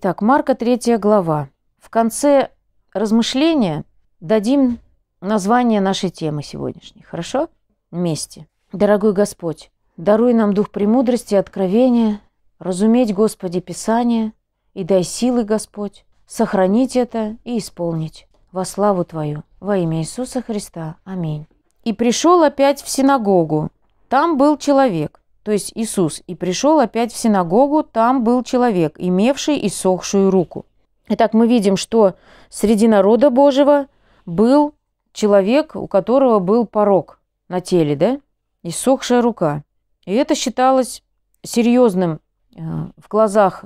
Итак, Марка 3 глава. В конце размышления дадим название нашей темы сегодняшней, хорошо? Вместе. Дорогой Господь, даруй нам дух премудрости и откровения, разуметь, Господи, Писание, и дай силы, Господь, сохранить это и исполнить. Во славу Твою, во имя Иисуса Христа. Аминь. И пришел опять в синагогу. Там был человек, то есть Иисус, и пришел опять в синагогу, там был человек, имевший иссохшую руку. Итак, мы видим, что среди народа Божьего был человек, у которого был порог на теле, да? Иссохшая рука. И это считалось серьезным э, в глазах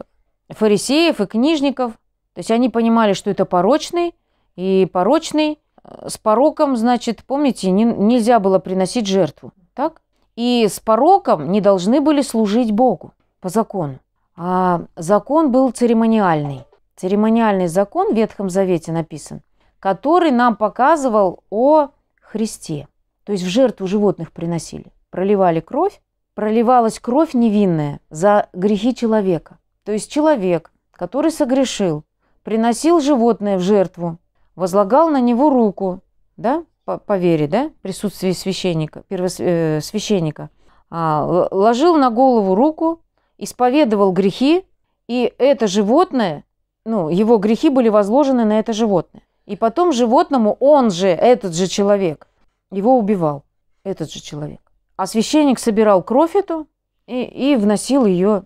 фарисеев и книжников. То есть они понимали, что это порочный, и порочный э, с пороком, значит, помните, не, нельзя было приносить жертву, так? и с пороком не должны были служить Богу по закону. А закон был церемониальный. Церемониальный закон в Ветхом Завете написан, который нам показывал о Христе. То есть в жертву животных приносили. Проливали кровь, проливалась кровь невинная за грехи человека. То есть человек, который согрешил, приносил животное в жертву, возлагал на него руку, да, по, по вере, да, присутствии священника, первосвященника, э, а, ложил на голову руку, исповедовал грехи, и это животное, ну, его грехи были возложены на это животное. И потом животному он же, этот же человек, его убивал, этот же человек. А священник собирал кровь эту и, и вносил ее,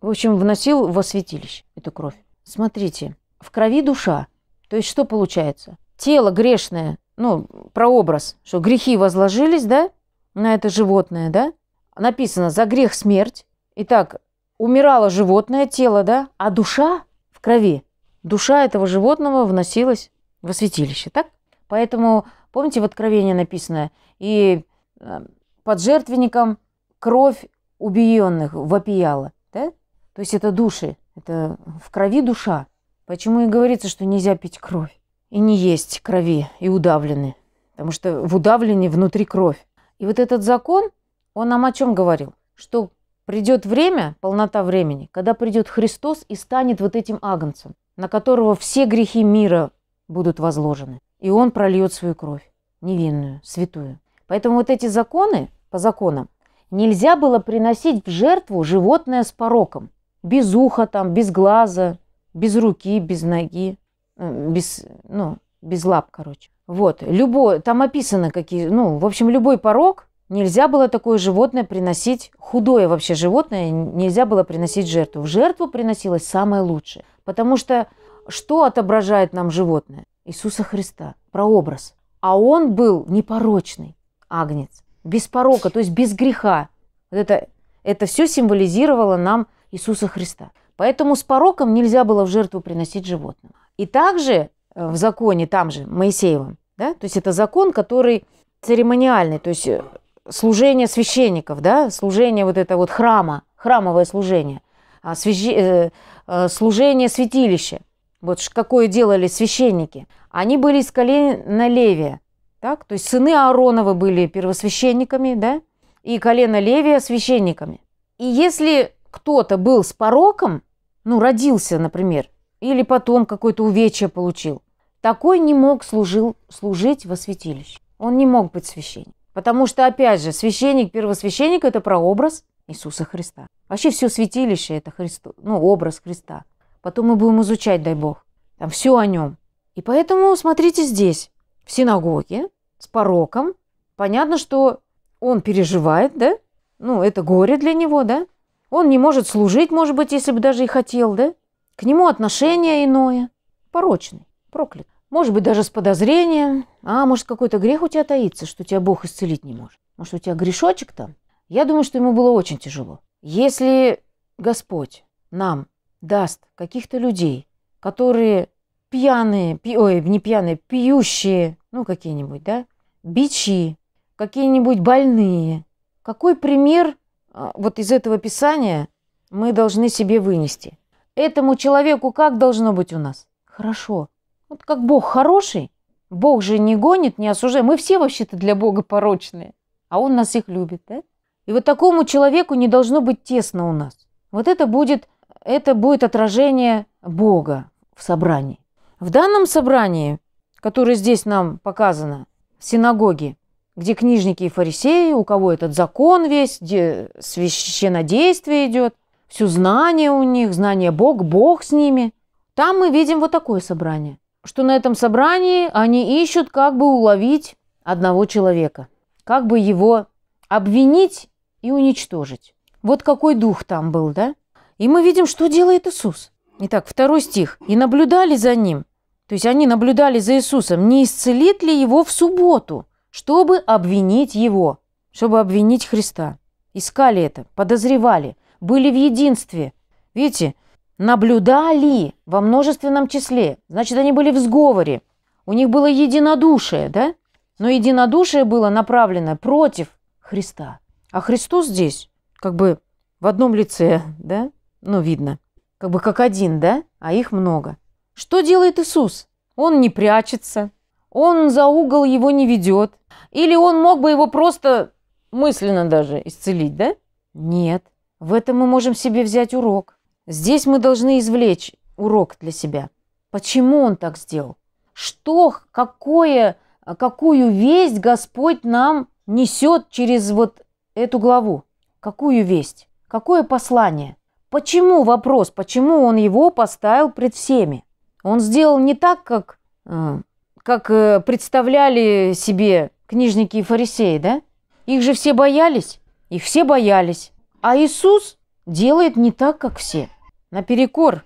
в общем, вносил во святилище эту кровь. Смотрите, в крови душа. То есть что получается? Тело грешное ну, про образ, что грехи возложились, да, на это животное, да, написано «за грех смерть». Итак, умирало животное тело, да, а душа в крови, душа этого животного вносилась в святилище, так? Поэтому, помните, в Откровении написано, и э, под жертвенником кровь убиенных вопияла, да? То есть это души, это в крови душа. Почему и говорится, что нельзя пить кровь? и не есть крови, и удавлены. Потому что в удавлении внутри кровь. И вот этот закон, он нам о чем говорил? Что придет время, полнота времени, когда придет Христос и станет вот этим агнцем, на которого все грехи мира будут возложены. И он прольет свою кровь, невинную, святую. Поэтому вот эти законы, по законам, нельзя было приносить в жертву животное с пороком. Без уха там, без глаза, без руки, без ноги без, ну, без лап, короче. Вот, любой, там описано какие, ну, в общем, любой порог, нельзя было такое животное приносить, худое вообще животное, нельзя было приносить жертву. В жертву приносилось самое лучшее, потому что что отображает нам животное? Иисуса Христа, прообраз. А он был непорочный, агнец, без порока, то есть без греха. Вот это, это все символизировало нам Иисуса Христа. Поэтому с пороком нельзя было в жертву приносить животное. И также э, в законе, там же, Моисеевым, да, то есть это закон, который церемониальный, то есть э, служение священников, да, служение вот это вот храма, храмовое служение, а, свящи, э, служение святилища, вот какое делали священники. Они были из колена Левия, так, то есть сыны Аароновы были первосвященниками, да, и колено Левия священниками. И если кто-то был с пороком, ну, родился, например, или потом какое-то увечье получил. Такой не мог служил, служить во святилище. Он не мог быть священником. Потому что, опять же, священник, первосвященник – это прообраз Иисуса Христа. Вообще все святилище – это Христо, ну, образ Христа. Потом мы будем изучать, дай Бог. Там все о нем. И поэтому смотрите здесь, в синагоге, с пороком. Понятно, что он переживает, да? Ну, это горе для него, да? Он не может служить, может быть, если бы даже и хотел, да? К нему отношение иное, порочный, проклят. Может быть, даже с подозрением. А, может, какой-то грех у тебя таится, что тебя Бог исцелить не может. Может, у тебя грешочек там? Я думаю, что ему было очень тяжело. Если Господь нам даст каких-то людей, которые пьяные, пи, ой, не пьяные, пьющие, ну, какие-нибудь, да, бичи, какие-нибудь больные. Какой пример а, вот из этого писания мы должны себе вынести – Этому человеку как должно быть у нас? Хорошо. Вот как Бог хороший, Бог же не гонит, не осуждает. Мы все вообще-то для Бога порочные, а Он нас их любит, да? И вот такому человеку не должно быть тесно у нас. Вот это будет, это будет отражение Бога в собрании. В данном собрании, которое здесь нам показано, в синагоге, где книжники и фарисеи, у кого этот закон весь, где священнодействие идет, все знания у них, знания Бог, Бог с ними. Там мы видим вот такое собрание, что на этом собрании они ищут, как бы уловить одного человека, как бы его обвинить и уничтожить. Вот какой дух там был, да? И мы видим, что делает Иисус. Итак, второй стих. «И наблюдали за ним». То есть они наблюдали за Иисусом, не исцелит ли его в субботу, чтобы обвинить его, чтобы обвинить Христа. Искали это, подозревали – были в единстве. Видите, наблюдали во множественном числе. Значит, они были в сговоре. У них было единодушие, да? Но единодушие было направлено против Христа. А Христос здесь как бы в одном лице, да? Ну, видно. Как бы как один, да? А их много. Что делает Иисус? Он не прячется, он за угол его не ведет. Или он мог бы его просто мысленно даже исцелить, да? Нет. В этом мы можем себе взять урок. Здесь мы должны извлечь урок для себя. Почему он так сделал? Что, какое, какую весть Господь нам несет через вот эту главу? Какую весть? Какое послание? Почему вопрос, почему он его поставил пред всеми? Он сделал не так, как, э, как э, представляли себе книжники и фарисеи, да? Их же все боялись, их все боялись. А Иисус делает не так, как все, наперекор.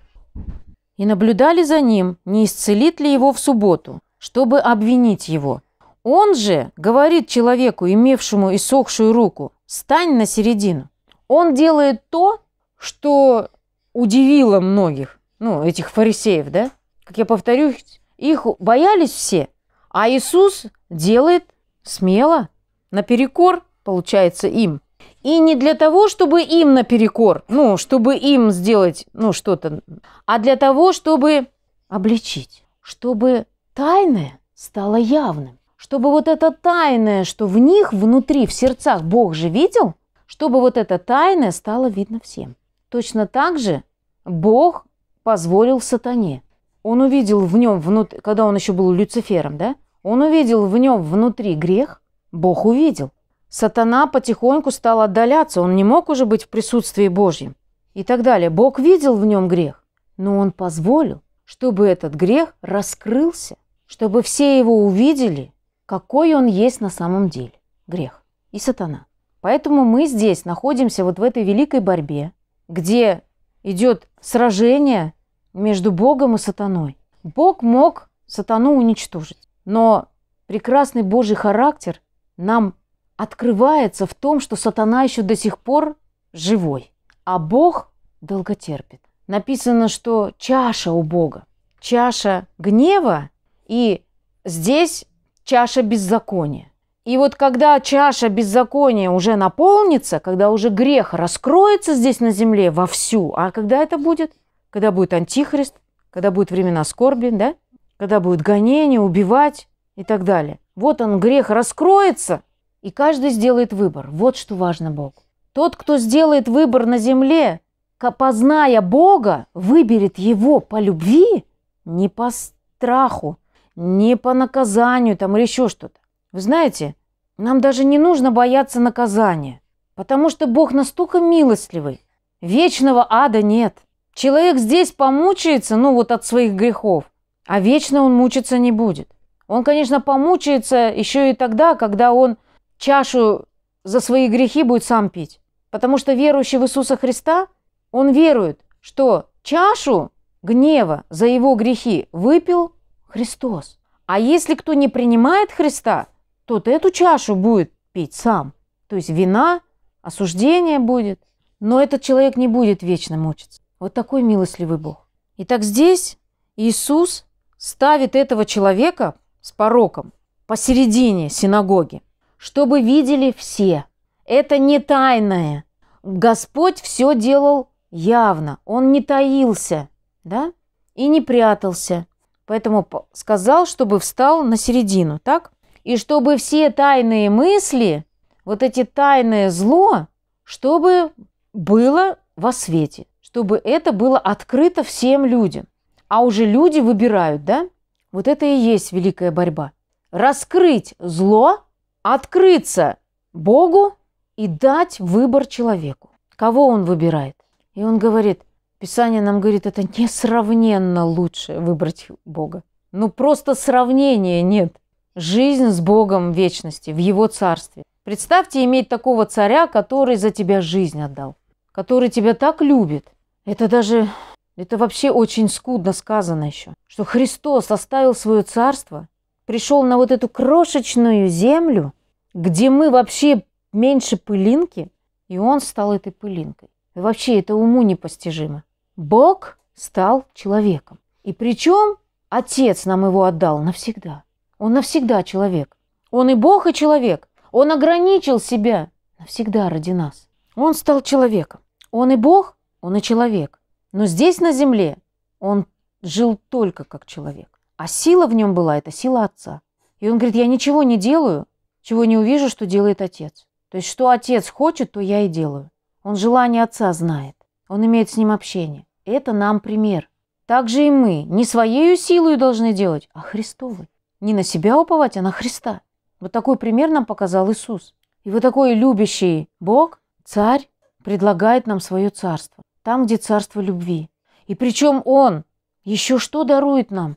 И наблюдали за ним, не исцелит ли его в субботу, чтобы обвинить его. Он же говорит человеку, имевшему иссохшую руку, «Стань на середину». Он делает то, что удивило многих, ну, этих фарисеев, да? Как я повторю, их боялись все, а Иисус делает смело, наперекор, получается, им – и не для того, чтобы им наперекор, ну, чтобы им сделать, ну, что-то, а для того, чтобы обличить, чтобы тайное стало явным, чтобы вот это тайное, что в них, внутри, в сердцах Бог же видел, чтобы вот это тайное стало видно всем. Точно так же Бог позволил сатане. Он увидел в нем, внут... когда он еще был Люцифером, да? Он увидел в нем внутри грех, Бог увидел. Сатана потихоньку стал отдаляться, он не мог уже быть в присутствии Божьем и так далее. Бог видел в нем грех, но он позволил, чтобы этот грех раскрылся, чтобы все его увидели, какой он есть на самом деле. Грех и сатана. Поэтому мы здесь находимся вот в этой великой борьбе, где идет сражение между Богом и сатаной. Бог мог сатану уничтожить, но прекрасный Божий характер нам открывается в том, что сатана еще до сих пор живой, а Бог долго терпит. Написано, что чаша у Бога, чаша гнева, и здесь чаша беззакония. И вот когда чаша беззакония уже наполнится, когда уже грех раскроется здесь на земле вовсю, а когда это будет? Когда будет антихрист, когда будет времена скорби, да? Когда будет гонение, убивать и так далее. Вот он, грех раскроется, и каждый сделает выбор. Вот что важно Бог. Тот, кто сделает выбор на земле, позная Бога, выберет его по любви, не по страху, не по наказанию там или еще что-то. Вы знаете, нам даже не нужно бояться наказания, потому что Бог настолько милостливый. Вечного ада нет. Человек здесь помучается, ну вот от своих грехов, а вечно он мучиться не будет. Он, конечно, помучается еще и тогда, когда он чашу за свои грехи будет сам пить. Потому что верующий в Иисуса Христа, он верует, что чашу гнева за его грехи выпил Христос. А если кто не принимает Христа, тот эту чашу будет пить сам. То есть вина, осуждение будет. Но этот человек не будет вечно мучиться. Вот такой милостливый Бог. Итак, здесь Иисус ставит этого человека с пороком посередине синагоги чтобы видели все. Это не тайное. Господь все делал явно. Он не таился, да, и не прятался. Поэтому сказал, чтобы встал на середину, так? И чтобы все тайные мысли, вот эти тайное зло, чтобы было во свете, чтобы это было открыто всем людям. А уже люди выбирают, да? Вот это и есть великая борьба. Раскрыть зло – открыться Богу и дать выбор человеку. Кого он выбирает? И он говорит, Писание нам говорит, это несравненно лучше выбрать Бога. Ну просто сравнения нет. Жизнь с Богом в вечности, в Его Царстве. Представьте иметь такого царя, который за тебя жизнь отдал, который тебя так любит. Это даже, это вообще очень скудно сказано еще, что Христос оставил свое царство пришел на вот эту крошечную землю, где мы вообще меньше пылинки, и он стал этой пылинкой. И вообще это уму непостижимо. Бог стал человеком. И причем Отец нам его отдал навсегда. Он навсегда человек. Он и Бог, и человек. Он ограничил себя навсегда ради нас. Он стал человеком. Он и Бог, он и человек. Но здесь на земле он жил только как человек. А сила в нем была, это сила отца. И он говорит, я ничего не делаю, чего не увижу, что делает отец. То есть, что отец хочет, то я и делаю. Он желание отца знает. Он имеет с ним общение. Это нам пример. Так же и мы не своей силой должны делать, а Христовой. Не на себя уповать, а на Христа. Вот такой пример нам показал Иисус. И вот такой любящий Бог, царь, предлагает нам свое царство. Там, где царство любви. И причем Он еще что дарует нам?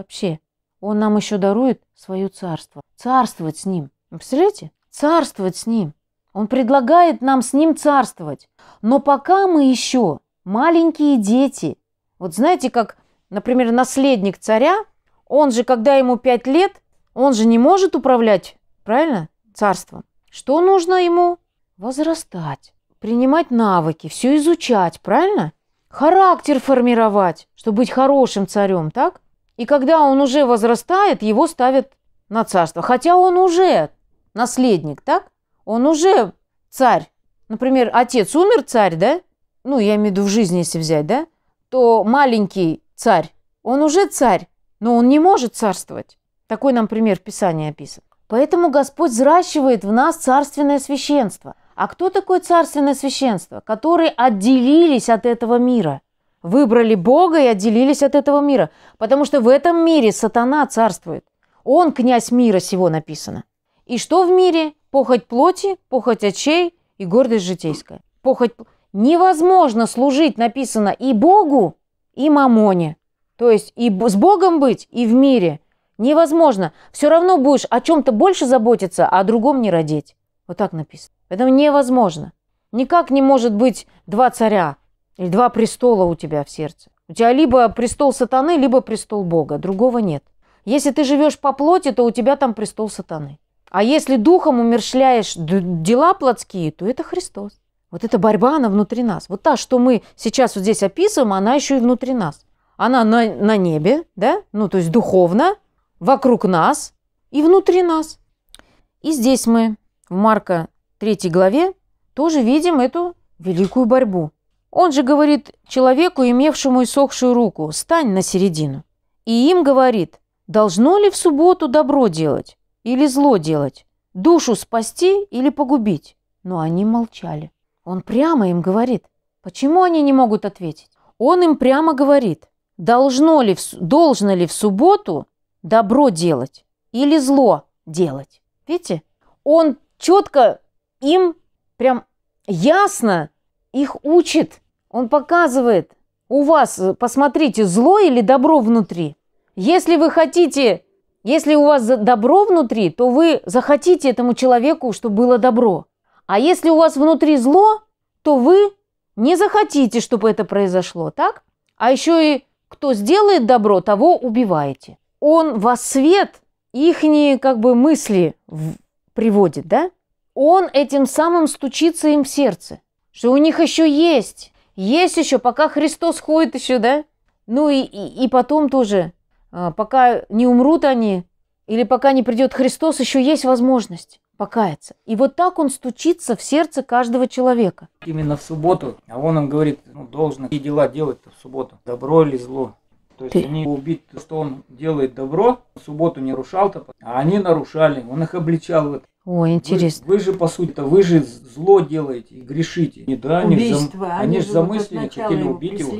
Вообще, он нам еще дарует свое царство. Царствовать с ним. представляете? Царствовать с ним. Он предлагает нам с ним царствовать. Но пока мы еще маленькие дети. Вот знаете, как, например, наследник царя, он же, когда ему пять лет, он же не может управлять, правильно, царством. Что нужно ему? Возрастать, принимать навыки, все изучать, правильно? Характер формировать, чтобы быть хорошим царем, так? И когда он уже возрастает, его ставят на царство. Хотя он уже наследник, так? Он уже царь. Например, отец умер, царь, да? Ну, я имею в виду в жизни, если взять, да? То маленький царь, он уже царь, но он не может царствовать. Такой нам пример в Писании описан. Поэтому Господь взращивает в нас царственное священство. А кто такое царственное священство? Которые отделились от этого мира – выбрали Бога и отделились от этого мира. Потому что в этом мире сатана царствует. Он князь мира сего написано. И что в мире? Похоть плоти, похоть очей и гордость житейская. Похоть... Невозможно служить, написано, и Богу, и мамоне. То есть и с Богом быть, и в мире. Невозможно. Все равно будешь о чем-то больше заботиться, а о другом не родить. Вот так написано. Поэтому невозможно. Никак не может быть два царя. Или два престола у тебя в сердце. У тебя либо престол сатаны, либо престол Бога. Другого нет. Если ты живешь по плоти, то у тебя там престол сатаны. А если духом умершляешь дела плотские, то это Христос. Вот эта борьба, она внутри нас. Вот та, что мы сейчас вот здесь описываем, она еще и внутри нас. Она на, на небе, да, ну то есть духовно, вокруг нас и внутри нас. И здесь мы в Марка 3 главе тоже видим эту великую борьбу. Он же говорит человеку, имевшему иссохшую руку, «Стань на середину». И им говорит, должно ли в субботу добро делать или зло делать, душу спасти или погубить. Но они молчали. Он прямо им говорит. Почему они не могут ответить? Он им прямо говорит, должно ли, должно ли в субботу добро делать или зло делать. Видите? Он четко им прям ясно их учит, он показывает. У вас, э, посмотрите, зло или добро внутри. Если вы хотите, если у вас добро внутри, то вы захотите этому человеку, чтобы было добро. А если у вас внутри зло, то вы не захотите, чтобы это произошло, так? А еще и кто сделает добро, того убиваете. Он во свет ихние как бы мысли в... приводит, да? Он этим самым стучится им в сердце. Что у них еще есть. Есть еще, пока Христос ходит еще, да? Ну и, и, и потом тоже, а, пока не умрут они, или пока не придет Христос, еще есть возможность покаяться. И вот так он стучится в сердце каждого человека. Именно в субботу, а он им говорит, ну, должен и дела делать в субботу, добро или зло. То есть Ты... они убит, что он делает добро, в субботу не нарушал, то а они нарушали, он их обличал в это. О, интересно. Вы, вы же, по сути-то, вы же зло делаете и грешите. Не, да, Убийство. Они, они, они же замыслили, хотели убить его.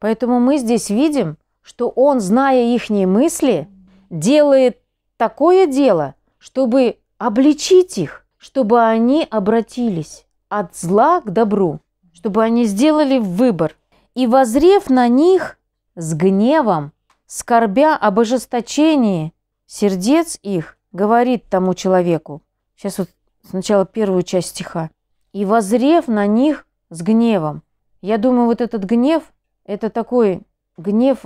Поэтому мы здесь видим, что он, зная их мысли, делает такое дело, чтобы обличить их, чтобы они обратились от зла к добру, чтобы они сделали выбор. И возрев на них с гневом, скорбя об ожесточении сердец их, говорит тому человеку, Сейчас вот сначала первую часть стиха. «И возрев на них с гневом». Я думаю, вот этот гнев, это такой гнев,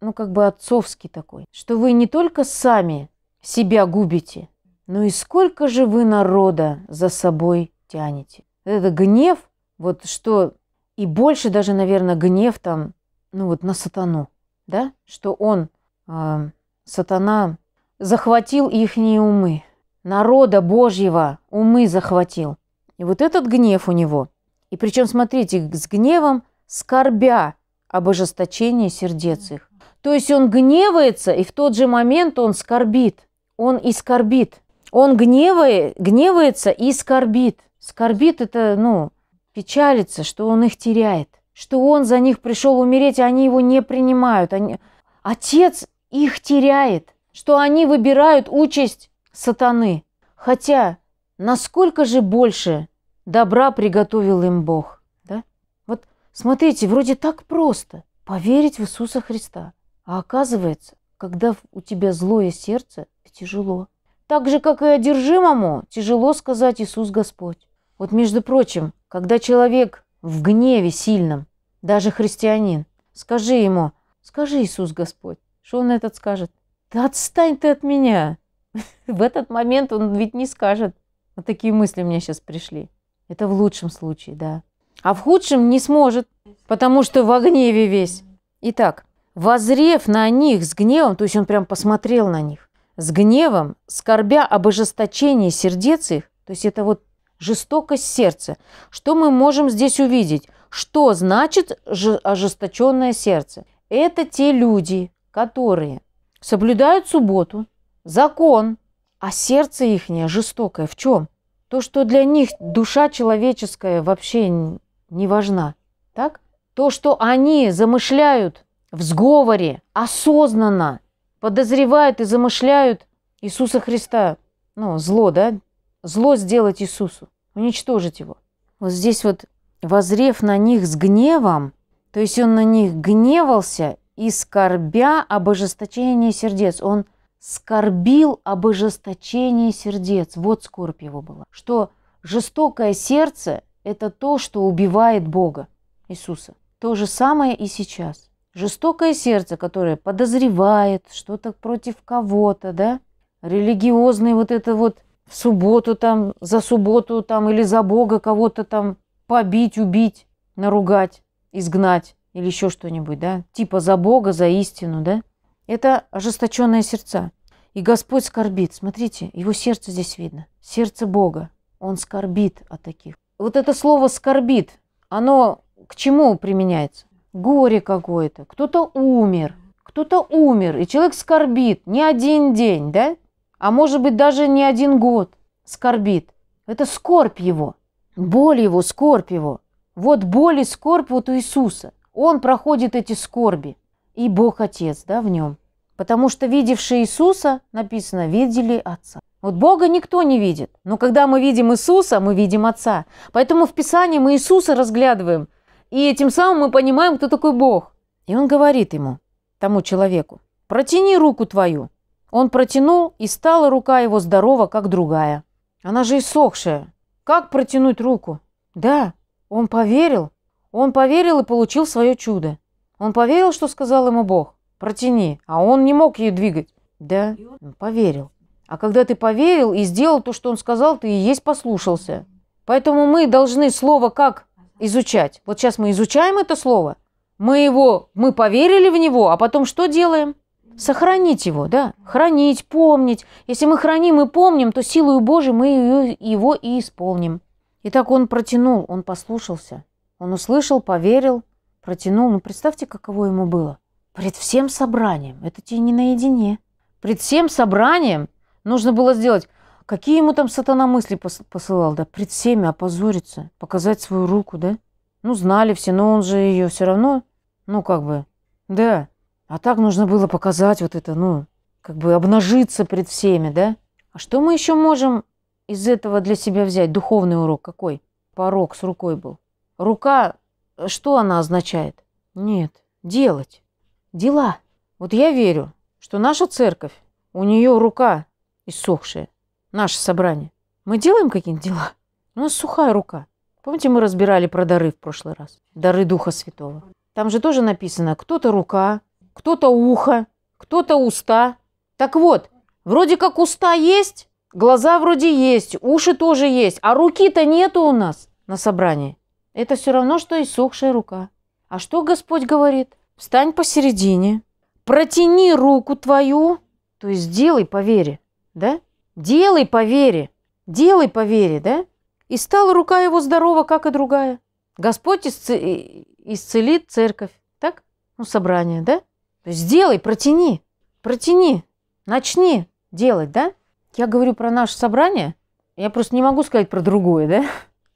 ну как бы отцовский такой, что вы не только сами себя губите, но и сколько же вы народа за собой тянете. Это гнев, вот что, и больше даже, наверное, гнев там, ну вот на сатану, да, что он, э, сатана, захватил их умы народа Божьего умы захватил. И вот этот гнев у него. И причем, смотрите, с гневом скорбя об ожесточении сердец их. То есть он гневается, и в тот же момент он скорбит. Он и скорбит. Он гневает, гневается и скорбит. Скорбит это, ну, печалится, что он их теряет. Что он за них пришел умереть, а они его не принимают. Они... Отец их теряет. Что они выбирают участь сатаны. Хотя, насколько же больше добра приготовил им Бог. Да? Вот смотрите, вроде так просто поверить в Иисуса Христа. А оказывается, когда у тебя злое сердце, тяжело. Так же, как и одержимому, тяжело сказать «Иисус Господь». Вот, между прочим, когда человек в гневе сильном, даже христианин, скажи ему «Скажи, Иисус Господь». Что он этот скажет? «Да отстань ты от меня! В этот момент он ведь не скажет. Вот такие мысли у меня сейчас пришли. Это в лучшем случае, да. А в худшем не сможет, потому что в гневе весь. Итак, возрев на них с гневом, то есть он прям посмотрел на них, с гневом, скорбя об ожесточении сердец их, то есть это вот жестокость сердца. Что мы можем здесь увидеть? Что значит ожесточенное сердце? Это те люди, которые соблюдают субботу, Закон. А сердце ихнее жестокое в чем? То, что для них душа человеческая вообще не важна. Так? То, что они замышляют в сговоре, осознанно подозревают и замышляют Иисуса Христа. Ну, зло, да? Зло сделать Иисусу, уничтожить его. Вот здесь вот, возрев на них с гневом, то есть он на них гневался и скорбя об ожесточении сердец. Он скорбил об ожесточении сердец. Вот скорбь его была. Что жестокое сердце – это то, что убивает Бога, Иисуса. То же самое и сейчас. Жестокое сердце, которое подозревает что-то против кого-то, да? Религиозный вот это вот в субботу там, за субботу там или за Бога кого-то там побить, убить, наругать, изгнать или еще что-нибудь, да? Типа за Бога, за истину, да? Это ожесточенные сердца. И Господь скорбит. Смотрите, его сердце здесь видно. Сердце Бога. Он скорбит о таких. Вот это слово «скорбит», оно к чему применяется? Горе какое-то. Кто-то умер. Кто-то умер. И человек скорбит не один день, да? А может быть, даже не один год скорбит. Это скорбь его. Боль его, скорбь его. Вот боль и скорбь вот у Иисуса. Он проходит эти скорби и Бог Отец да, в нем. Потому что видевшие Иисуса, написано, видели Отца. Вот Бога никто не видит. Но когда мы видим Иисуса, мы видим Отца. Поэтому в Писании мы Иисуса разглядываем. И тем самым мы понимаем, кто такой Бог. И он говорит ему, тому человеку, протяни руку твою. Он протянул, и стала рука его здорова, как другая. Она же иссохшая. Как протянуть руку? Да, он поверил. Он поверил и получил свое чудо. Он поверил, что сказал ему Бог? Протяни. А он не мог ее двигать. Да, поверил. А когда ты поверил и сделал то, что он сказал, ты и есть послушался. Поэтому мы должны слово как изучать. Вот сейчас мы изучаем это слово. Мы его, мы поверили в него, а потом что делаем? Сохранить его, да, хранить, помнить. Если мы храним и помним, то силою Божией мы его и исполним. И так он протянул, он послушался. Он услышал, поверил, Протянул, ну представьте, каково ему было. Пред всем собранием, это тебе не наедине. Пред всем собранием нужно было сделать, какие ему там сатана мысли посылал, да, пред всеми опозориться, показать свою руку, да. Ну, знали все, но он же ее все равно, ну, как бы, да. А так нужно было показать вот это, ну, как бы обнажиться пред всеми, да. А что мы еще можем из этого для себя взять? Духовный урок какой? Порог с рукой был. Рука что она означает? Нет, делать. Дела. Вот я верю, что наша церковь, у нее рука иссохшая, наше собрание. Мы делаем какие-нибудь дела? У нас сухая рука. Помните, мы разбирали про дары в прошлый раз? Дары Духа Святого. Там же тоже написано, кто-то рука, кто-то ухо, кто-то уста. Так вот, вроде как уста есть, глаза вроде есть, уши тоже есть, а руки-то нету у нас на собрании. Это все равно, что и сухшая рука. А что Господь говорит? Встань посередине, протяни руку твою, то есть делай по вере, да? Делай по вере, делай по вере, да? И стала рука его здорова, как и другая. Господь исци... исцелит церковь, так? Ну, собрание, да? То есть сделай, протяни, протяни, начни делать, да? Я говорю про наше собрание, я просто не могу сказать про другое, да?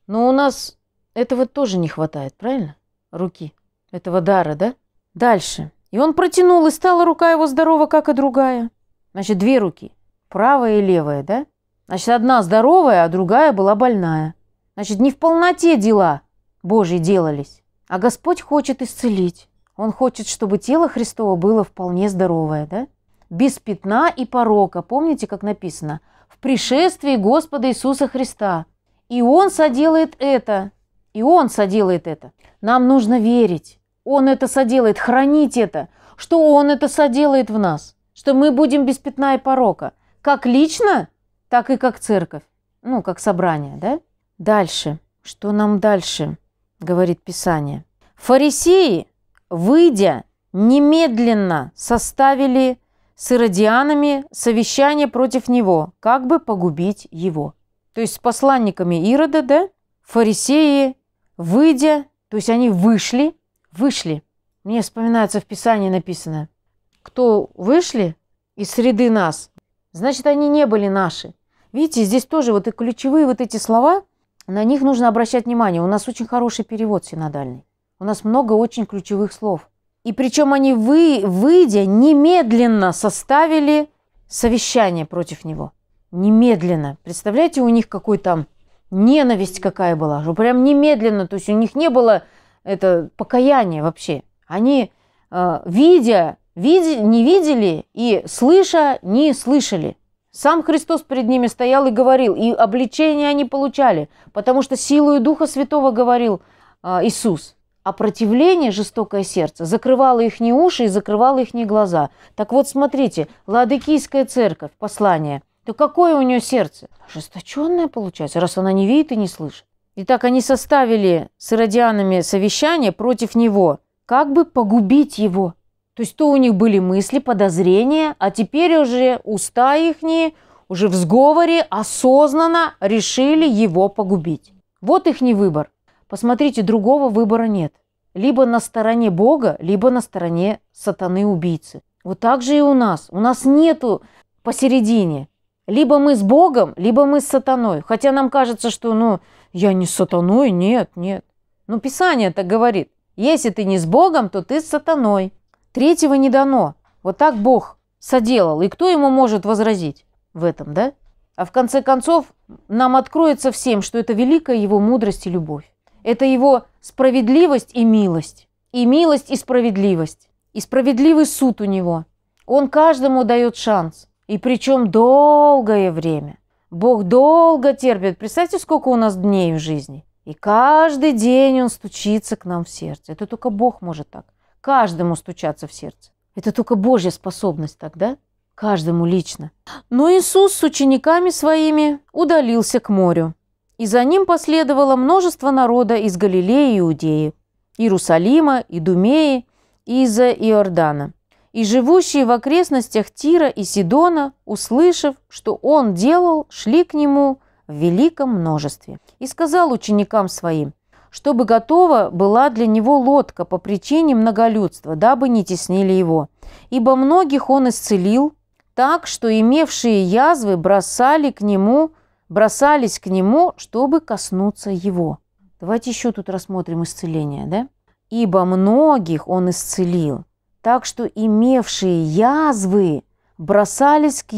Но у нас этого тоже не хватает, правильно? Руки. Этого дара, да? Дальше. И он протянул, и стала рука его здорова, как и другая. Значит, две руки. Правая и левая, да? Значит, одна здоровая, а другая была больная. Значит, не в полноте дела Божьи делались. А Господь хочет исцелить. Он хочет, чтобы тело Христово было вполне здоровое, да? Без пятна и порока. Помните, как написано? В пришествии Господа Иисуса Христа. И Он соделает это. И Он соделает это. Нам нужно верить. Он это соделает, хранить это, что Он это соделает в нас, что мы будем без пятна и порока, как лично, так и как церковь, ну, как собрание, да? Дальше. Что нам дальше, говорит Писание? Фарисеи, выйдя, немедленно составили с иродианами совещание против него, как бы погубить его. То есть с посланниками Ирода, да, фарисеи Выйдя, то есть они вышли, вышли. Мне вспоминается в Писании написано, кто вышли из среды нас, значит, они не были наши. Видите, здесь тоже вот и ключевые вот эти слова, на них нужно обращать внимание. У нас очень хороший перевод синодальный. У нас много очень ключевых слов. И причем они, вы, выйдя, немедленно составили совещание против него. Немедленно. Представляете, у них какой там ненависть какая была, что прям немедленно, то есть у них не было это покаяния вообще. Они, э, видя, види, не видели и слыша, не слышали. Сам Христос перед ними стоял и говорил, и обличение они получали, потому что силою Духа Святого говорил э, Иисус. А противление, жестокое сердце, закрывало их не уши и закрывало их не глаза. Так вот, смотрите, Ладыкийская церковь, послание – да какое у нее сердце? Жесточенное получается, раз она не видит и не слышит. Итак, они составили с иродианами совещание против него, как бы погубить его. То есть то у них были мысли, подозрения, а теперь уже уста ихние, уже в сговоре, осознанно решили его погубить. Вот их не выбор. Посмотрите, другого выбора нет. Либо на стороне Бога, либо на стороне сатаны-убийцы. Вот так же и у нас. У нас нету посередине. Либо мы с Богом, либо мы с сатаной. Хотя нам кажется, что, ну, я не с сатаной, нет, нет. Но ну, Писание так говорит. Если ты не с Богом, то ты с сатаной. Третьего не дано. Вот так Бог соделал. И кто ему может возразить в этом, да? А в конце концов, нам откроется всем, что это великая его мудрость и любовь. Это его справедливость и милость. И милость, и справедливость. И справедливый суд у него. Он каждому дает шанс. И причем долгое время. Бог долго терпит. Представьте, сколько у нас дней в жизни. И каждый день он стучится к нам в сердце. Это только Бог может так. Каждому стучаться в сердце. Это только Божья способность тогда, каждому лично. Но Иисус с учениками своими удалился к морю. И за ним последовало множество народа из Галилеи и Иудеи, Иерусалима, Идумеи и из-за Иордана и живущие в окрестностях Тира и Сидона, услышав, что он делал, шли к нему в великом множестве. И сказал ученикам своим, чтобы готова была для него лодка по причине многолюдства, дабы не теснили его. Ибо многих он исцелил, так что имевшие язвы бросали к нему, бросались к нему, чтобы коснуться его. Давайте еще тут рассмотрим исцеление, да? Ибо многих он исцелил – так что имевшие язвы бросались к,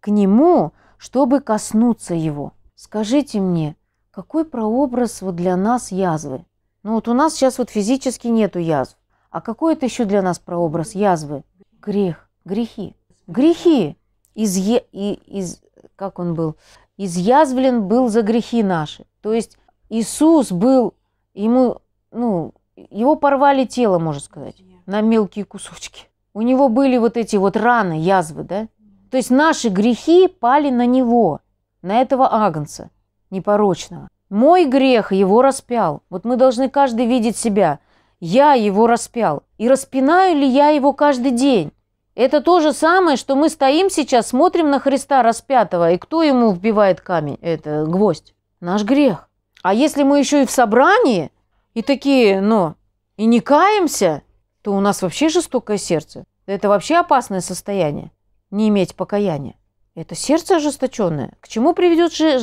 к нему, чтобы коснуться его. Скажите мне, какой прообраз вот для нас язвы? Ну вот у нас сейчас вот физически нету язв. А какой это еще для нас прообраз язвы? Грех, грехи. Грехи! Из, е, и, из, как он был? Изъязвлен был за грехи наши. То есть Иисус был, ему, ну, его порвали тело, можно сказать на мелкие кусочки. У него были вот эти вот раны, язвы, да? То есть наши грехи пали на него, на этого агнца непорочного. Мой грех его распял. Вот мы должны каждый видеть себя. Я его распял. И распинаю ли я его каждый день? Это то же самое, что мы стоим сейчас, смотрим на Христа распятого, и кто ему вбивает камень, это гвоздь? Наш грех. А если мы еще и в собрании, и такие, ну, и не каемся – то у нас вообще жестокое сердце. Это вообще опасное состояние. Не иметь покаяния. Это сердце ожесточенное. К чему приведет же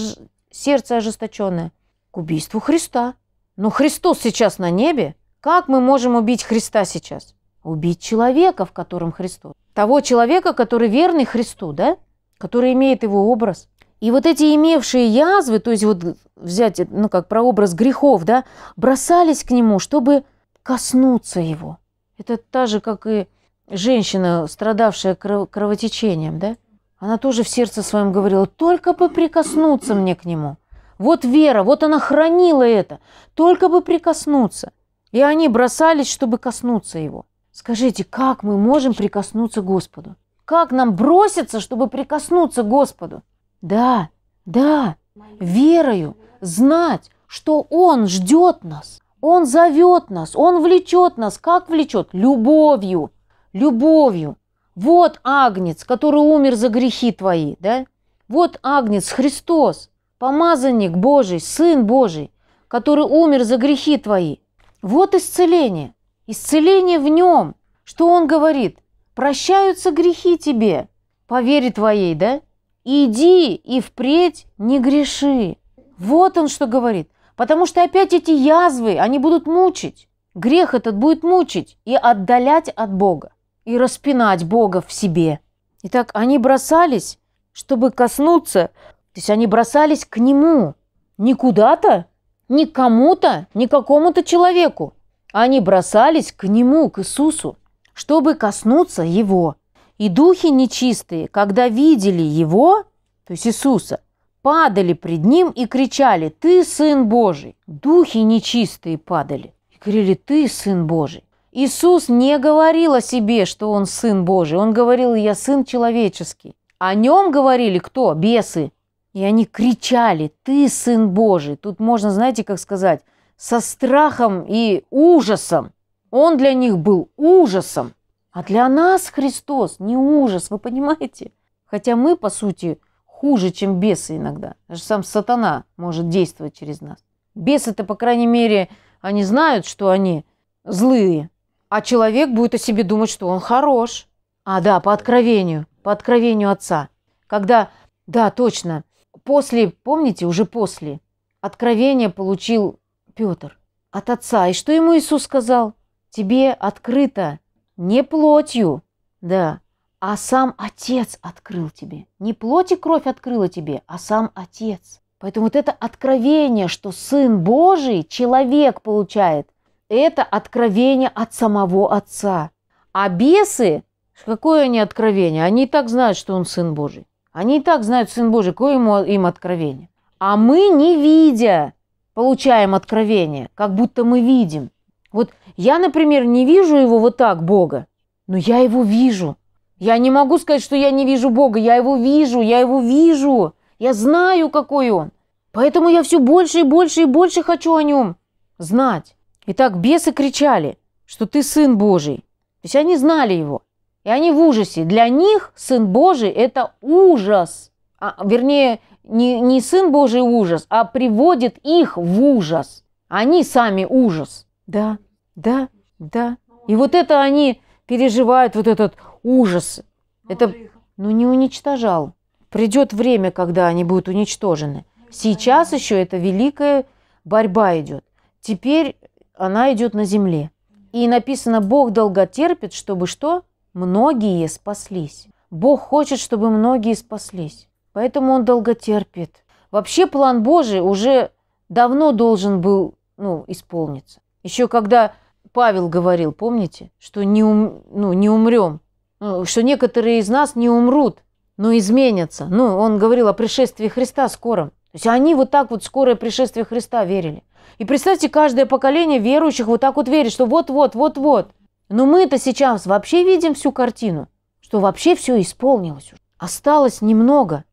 сердце ожесточенное? К убийству Христа. Но Христос сейчас на небе. Как мы можем убить Христа сейчас? Убить человека, в котором Христос. Того человека, который верный Христу, да? Который имеет его образ. И вот эти имевшие язвы, то есть вот взять, ну как про образ грехов, да, бросались к нему, чтобы коснуться его. Это та же, как и женщина, страдавшая кровотечением, да? Она тоже в сердце своем говорила, только бы прикоснуться мне к нему. Вот вера, вот она хранила это, только бы прикоснуться. И они бросались, чтобы коснуться его. Скажите, как мы можем прикоснуться к Господу? Как нам броситься, чтобы прикоснуться к Господу? Да, да, верою знать, что Он ждет нас. Он зовет нас, он влечет нас. Как влечет? Любовью, любовью. Вот Агнец, который умер за грехи твои, да? Вот Агнец, Христос, помазанник Божий, Сын Божий, который умер за грехи твои. Вот исцеление, исцеление в нем. Что он говорит? Прощаются грехи тебе по вере твоей, да? Иди и впредь не греши. Вот он что говорит. Потому что опять эти язвы, они будут мучить. Грех этот будет мучить и отдалять от Бога, и распинать Бога в себе. Итак, они бросались, чтобы коснуться, то есть они бросались к Нему, не куда-то, не кому-то, не какому-то человеку. Они бросались к Нему, к Иисусу, чтобы коснуться Его. И духи нечистые, когда видели Его, то есть Иисуса, падали пред ним и кричали «Ты Сын Божий!» Духи нечистые падали и говорили «Ты Сын Божий!» Иисус не говорил о себе, что Он Сын Божий. Он говорил «Я Сын Человеческий». О Нем говорили кто? Бесы. И они кричали «Ты Сын Божий!» Тут можно, знаете, как сказать, со страхом и ужасом. Он для них был ужасом. А для нас Христос не ужас, вы понимаете? Хотя мы, по сути, Хуже, чем бесы иногда. Даже сам сатана может действовать через нас. Бесы-то, по крайней мере, они знают, что они злые. А человек будет о себе думать, что он хорош. А, да, по откровению. По откровению отца. Когда, да, точно, после, помните, уже после, откровение получил Петр от отца. И что ему Иисус сказал? Тебе открыто не плотью, да, а сам Отец открыл тебе. Не плоть и кровь открыла тебе, а сам Отец. Поэтому вот это откровение, что Сын Божий, человек получает, это откровение от самого Отца. А бесы, какое они откровение? Они и так знают, что он Сын Божий. Они и так знают Сын Божий, какое ему, им откровение. А мы, не видя, получаем откровение, как будто мы видим. Вот я, например, не вижу его вот так, Бога, но я его вижу – я не могу сказать, что я не вижу Бога. Я его вижу, я его вижу. Я знаю, какой он. Поэтому я все больше и больше и больше хочу о нем знать. Итак, бесы кричали, что ты сын Божий. То есть они знали его. И они в ужасе. Для них сын Божий – это ужас. А, вернее, не, не сын Божий ужас, а приводит их в ужас. Они сами ужас. Да, да, да. И вот это они переживают, вот этот Ужас. Но Это, ну, не уничтожал. Придет время, когда они будут уничтожены. Сейчас еще эта великая борьба идет. Теперь она идет на земле. И написано, Бог долго терпит, чтобы что? Многие спаслись. Бог хочет, чтобы многие спаслись. Поэтому он долго терпит. Вообще план Божий уже давно должен был ну, исполниться. Еще когда Павел говорил, помните, что не, ум, ну, не умрем, Э, что некоторые из нас не умрут, но изменятся. Ну, он говорил о пришествии Христа скором. То есть они вот так вот скорое пришествие Христа верили. И представьте, каждое поколение верующих вот так вот верит, что вот-вот, вот-вот. Но мы-то сейчас вообще видим всю картину, что вообще все исполнилось. Осталось немного.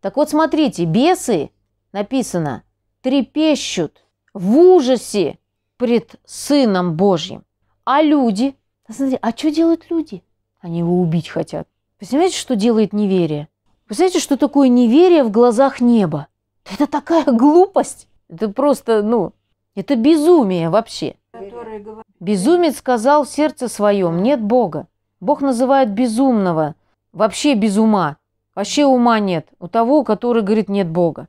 Так вот, смотрите, бесы, написано, трепещут в ужасе пред Сыном Божьим. А люди, смотри, а что делают люди? Они его убить хотят. Понимаете, что делает неверие? Понимаете, что такое неверие в глазах неба? Это такая глупость. Это просто, ну, это безумие вообще. Безумец сказал в сердце своем, нет Бога. Бог называет безумного, вообще без ума. Вообще ума нет у того, который говорит, нет Бога.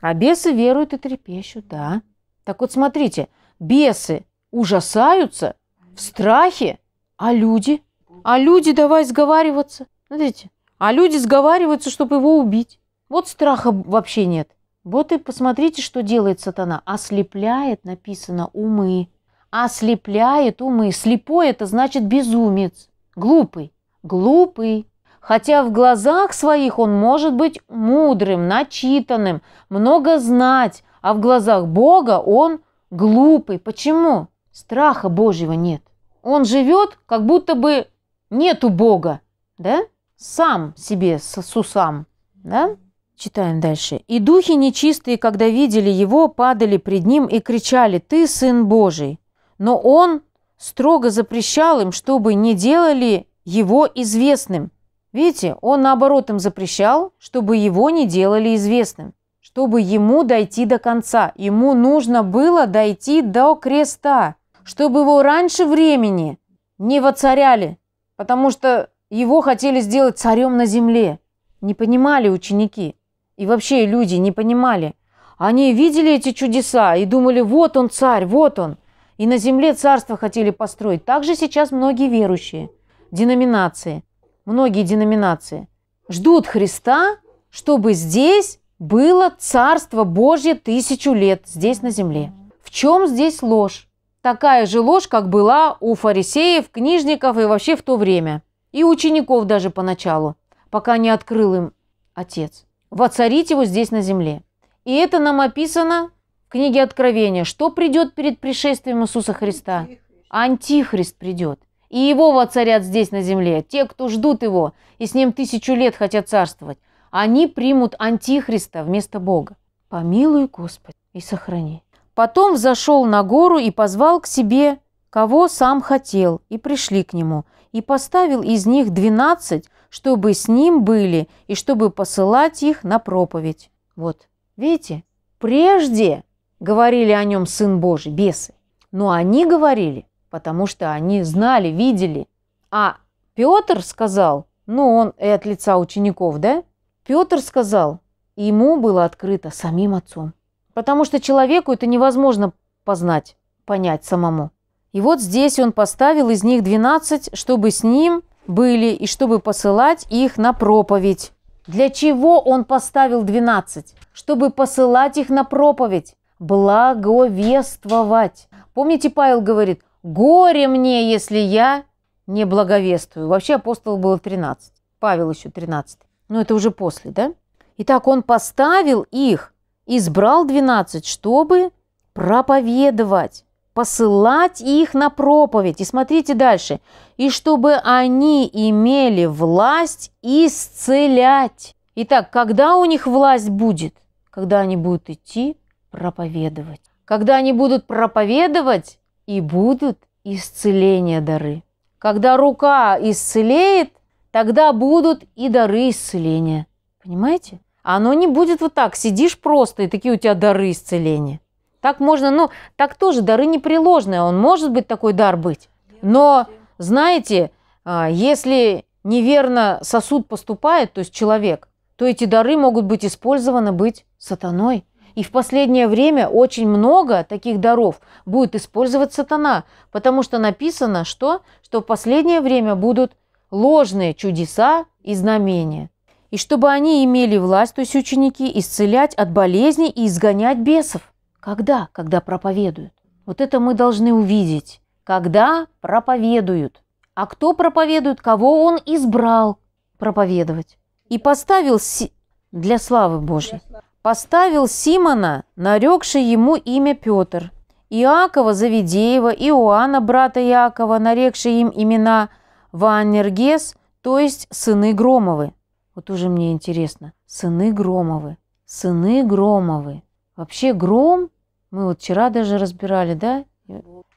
А бесы веруют и трепещут, да. Так вот смотрите, бесы ужасаются в страхе, а люди – а люди давай сговариваться. Смотрите, а люди сговариваются, чтобы его убить. Вот страха вообще нет. Вот и посмотрите, что делает сатана. Ослепляет, написано, умы. Ослепляет умы. Слепой – это значит безумец. Глупый. Глупый. Хотя в глазах своих он может быть мудрым, начитанным, много знать, а в глазах Бога он глупый. Почему? Страха Божьего нет. Он живет, как будто бы Нету Бога, да? Сам себе сусам, да? Читаем дальше. «И духи нечистые, когда видели его, падали пред ним и кричали, «Ты Сын Божий!» Но он строго запрещал им, чтобы не делали его известным. Видите, он наоборот им запрещал, чтобы его не делали известным, чтобы ему дойти до конца. Ему нужно было дойти до креста, чтобы его раньше времени не воцаряли, потому что его хотели сделать царем на земле. Не понимали ученики. И вообще люди не понимали. Они видели эти чудеса и думали, вот он царь, вот он. И на земле царство хотели построить. Так же сейчас многие верующие, деноминации, многие деноминации ждут Христа, чтобы здесь было Царство Божье тысячу лет, здесь на земле. В чем здесь ложь? Такая же ложь, как была у фарисеев, книжников и вообще в то время. И учеников даже поначалу, пока не открыл им Отец. Воцарить его здесь на земле. И это нам описано в книге Откровения. Что придет перед пришествием Иисуса Христа? Антихрист придет. И его воцарят здесь на земле. Те, кто ждут его и с ним тысячу лет хотят царствовать, они примут Антихриста вместо Бога. Помилуй, Господь, и сохрани. Потом взошел на гору и позвал к себе, кого сам хотел, и пришли к нему, и поставил из них двенадцать, чтобы с ним были и чтобы посылать их на проповедь. Вот, видите, прежде говорили о нем Сын Божий, бесы, но они говорили, потому что они знали, видели. А Петр сказал, ну он и от лица учеников, да? Петр сказал, и ему было открыто самим отцом. Потому что человеку это невозможно познать, понять самому. И вот здесь он поставил из них 12, чтобы с ним были и чтобы посылать их на проповедь. Для чего он поставил 12? Чтобы посылать их на проповедь, благовествовать. Помните, Павел говорит, горе мне, если я не благовествую. Вообще апостолов было 13, Павел еще 13. Но это уже после, да? Итак, он поставил их избрал двенадцать, чтобы проповедовать, посылать их на проповедь. И смотрите дальше. И чтобы они имели власть исцелять. Итак, когда у них власть будет? Когда они будут идти проповедовать. Когда они будут проповедовать, и будут исцеления дары. Когда рука исцелеет, тогда будут и дары исцеления. Понимаете? Оно не будет вот так, сидишь просто, и такие у тебя дары исцеления. Так можно, ну, так тоже дары непреложные, он может быть такой дар быть. Но, знаете, а, если неверно сосуд поступает, то есть человек, то эти дары могут быть использованы быть сатаной. И в последнее время очень много таких даров будет использовать сатана, потому что написано, что, что в последнее время будут ложные чудеса и знамения и чтобы они имели власть, то есть ученики, исцелять от болезней и изгонять бесов. Когда? Когда проповедуют. Вот это мы должны увидеть. Когда проповедуют. А кто проповедует, кого он избрал проповедовать. И поставил Си... для славы Божьей. Поставил Симона, нарекший ему имя Петр, Иакова Завидеева, Иоанна, брата Иакова, нарекший им имена Ваннергес, то есть сыны Громовы. Вот уже мне интересно. Сыны Громовы. Сыны Громовы. Вообще гром, мы вот вчера даже разбирали, да?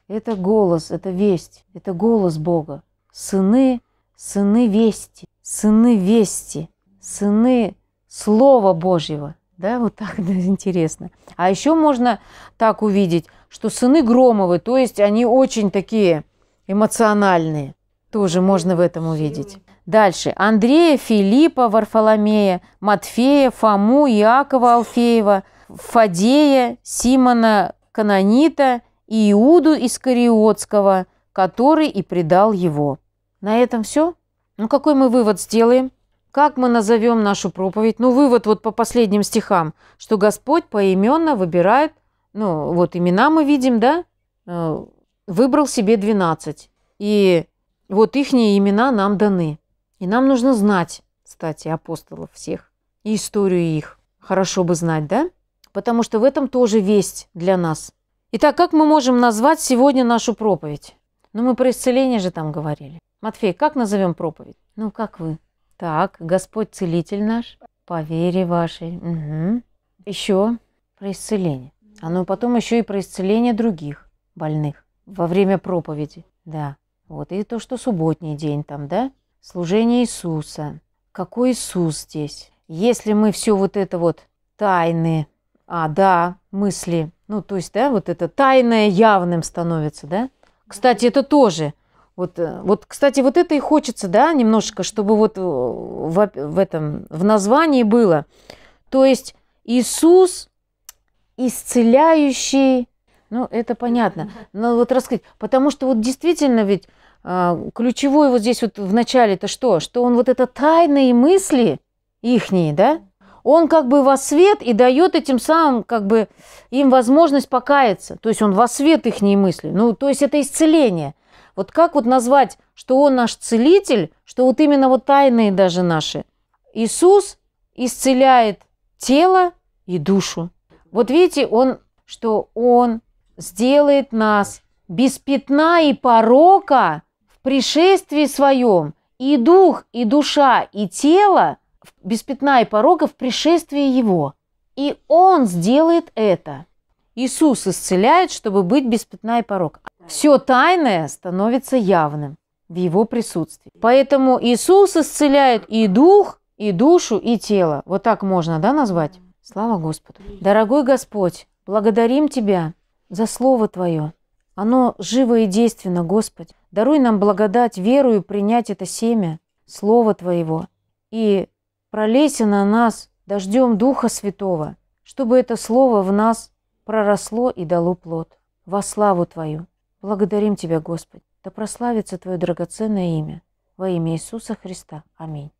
Это голос, это весть, это голос Бога. Сыны, сыны вести, сыны вести, сыны Слова Божьего. Да, вот так да, интересно. А еще можно так увидеть, что сыны Громовы, то есть они очень такие эмоциональные. Тоже можно в этом увидеть. Дальше. Андрея, Филиппа, Варфоломея, Матфея, Фому, Иакова, Алфеева, Фадея, Симона, Канонита и Иуду Искариотского, который и предал его. На этом все? Ну, какой мы вывод сделаем? Как мы назовем нашу проповедь? Ну, вывод вот по последним стихам, что Господь поименно выбирает, ну, вот имена мы видим, да? Э, выбрал себе 12. И вот их имена нам даны. И нам нужно знать, кстати, апостолов всех и историю их. Хорошо бы знать, да? Потому что в этом тоже весть для нас. Итак, как мы можем назвать сегодня нашу проповедь? Ну, мы про исцеление же там говорили. Матфей, как назовем проповедь? Ну, как вы? Так, Господь целитель наш, по вере вашей. Угу. Еще про исцеление. А ну потом еще и про исцеление других больных во время проповеди. Да, вот. И то, что субботний день там, да? служение Иисуса. Какой Иисус здесь? Если мы все вот это вот тайны, а, да, мысли, ну, то есть, да, вот это тайное явным становится, да? Кстати, это тоже. Вот, э, вот, кстати, вот это и хочется, да, немножко, чтобы вот э, в, в этом, в названии было. То есть Иисус исцеляющий, ну, это понятно, но вот рассказать, потому что вот действительно ведь а, ключевой вот здесь вот в начале это что? Что он вот это тайные мысли ихние, да? Он как бы во свет и дает этим самым как бы им возможность покаяться. То есть он во свет ихние мысли. Ну, то есть это исцеление. Вот как вот назвать, что он наш целитель, что вот именно вот тайные даже наши. Иисус исцеляет тело и душу. Вот видите, он, что он сделает нас без пятна и порока – пришествии своем и дух, и душа, и тело без пятна и порога в пришествии его. И он сделает это. Иисус исцеляет, чтобы быть без пятна и порога. Все тайное становится явным в его присутствии. Поэтому Иисус исцеляет и дух, и душу, и тело. Вот так можно, да, назвать? Слава Господу. Дорогой Господь, благодарим Тебя за Слово Твое, оно живо и действенно, Господь. Даруй нам благодать, веру и принять это семя, Слово Твоего. И пролейся на нас дождем Духа Святого, чтобы это Слово в нас проросло и дало плод. Во славу Твою! Благодарим Тебя, Господь! Да прославится Твое драгоценное имя. Во имя Иисуса Христа. Аминь.